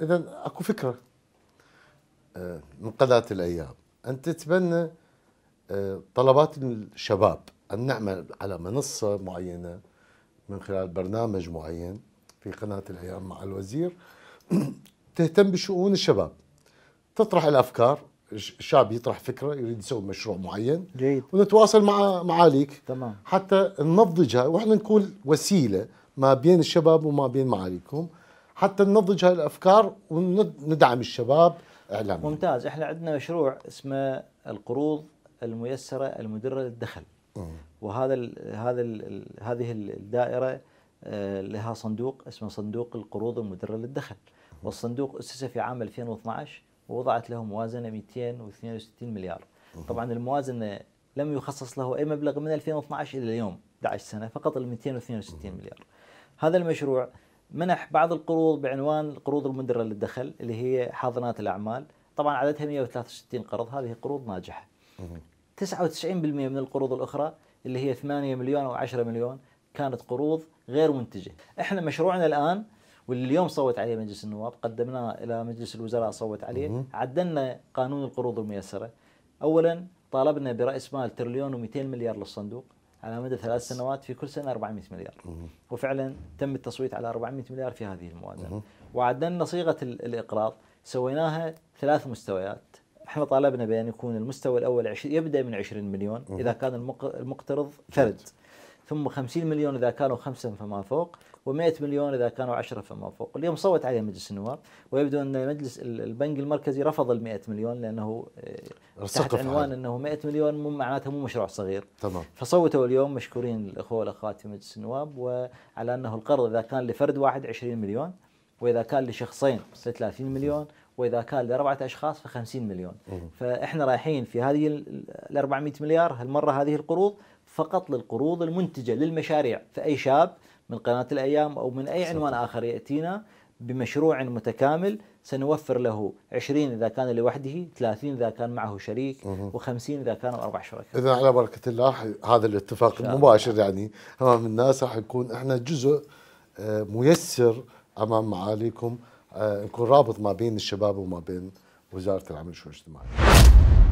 اذا اكو فكره آه، من قضاء الايام ان تتبنى آه، طلبات الشباب ان نعمل على منصه معينه من خلال برنامج معين في قناه الايام مع الوزير تهتم بشؤون الشباب تطرح الافكار الشعب يطرح فكره يريد يسوي مشروع معين جيد ونتواصل مع معاليك تمام حتى ننضجها واحنا نكون وسيله ما بين الشباب وما بين معاليكم حتى ننضج هالافكار وندعم الشباب اعلاميا ممتاز احنا عندنا مشروع اسمه القروض الميسره المدره للدخل وهذا ال هذا ال هذه الدائره آه، لها صندوق اسمه صندوق القروض المدره للدخل والصندوق اسس في عام 2012 ووضعت له موازنه 262 مليار طبعا الموازنه لم يخصص له اي مبلغ من 2012 الى اليوم 11 سنه فقط ال 262 مليار هذا المشروع منح بعض القروض بعنوان القروض المدره للدخل اللي هي حاضنات الاعمال طبعا عددها 163 قرض هذه قروض ناجحه 99% من القروض الاخرى اللي هي 8 مليون او 10 مليون كانت قروض غير منتجه احنا مشروعنا الان واللي اليوم صوت عليه مجلس النواب قدمناه الى مجلس الوزراء صوت عليه عدلنا قانون القروض الميسره اولا طالبنا براس مال تريليون و200 مليار للصندوق على مدى ثلاث سنوات في كل سنه 400 مليار وفعلا تم التصويت على 400 مليار في هذه الموازنه وعدلنا صيغه الاقراض سويناها ثلاث مستويات احنا طالبنا بان يكون المستوى الاول يبدا من 20 مليون اذا كان المقترض فرد ثم 50 مليون إذا كانوا خمسة فما فوق و100 مليون إذا كانوا عشرة فما فوق اليوم صوت عليه مجلس النواب ويبدو أن مجلس البنك المركزي رفض ال 100 مليون لأنه آه، تحت عنوان أنه 100 مليون مو معناته مو مشروع صغير تمام فصوتوا اليوم مشكورين الأخوة والأخوات في مجلس النواب وعلى أنه القرض إذا كان لفرد واحد 20 مليون واذا كان لشخصين 30 مليون واذا كان لاربعه اشخاص ف 50 مليون فاحنا رايحين في هذه ال 400 مليار هالمره هذه القروض فقط للقروض المنتجه للمشاريع فاي شاب من قناه الايام او من اي عنوان اخر ياتينا بمشروع متكامل سنوفر له 20 اذا كان لوحده 30 اذا كان معه شريك و50 اذا كانوا اربع شركاء اذا على بركه الله هذا الاتفاق المباشر يعني امام الناس راح نكون احنا جزء آه، ميسر امام معاليكم نكون آه، رابط ما بين الشباب وما بين وزاره العمل والشؤون الاجتماعيه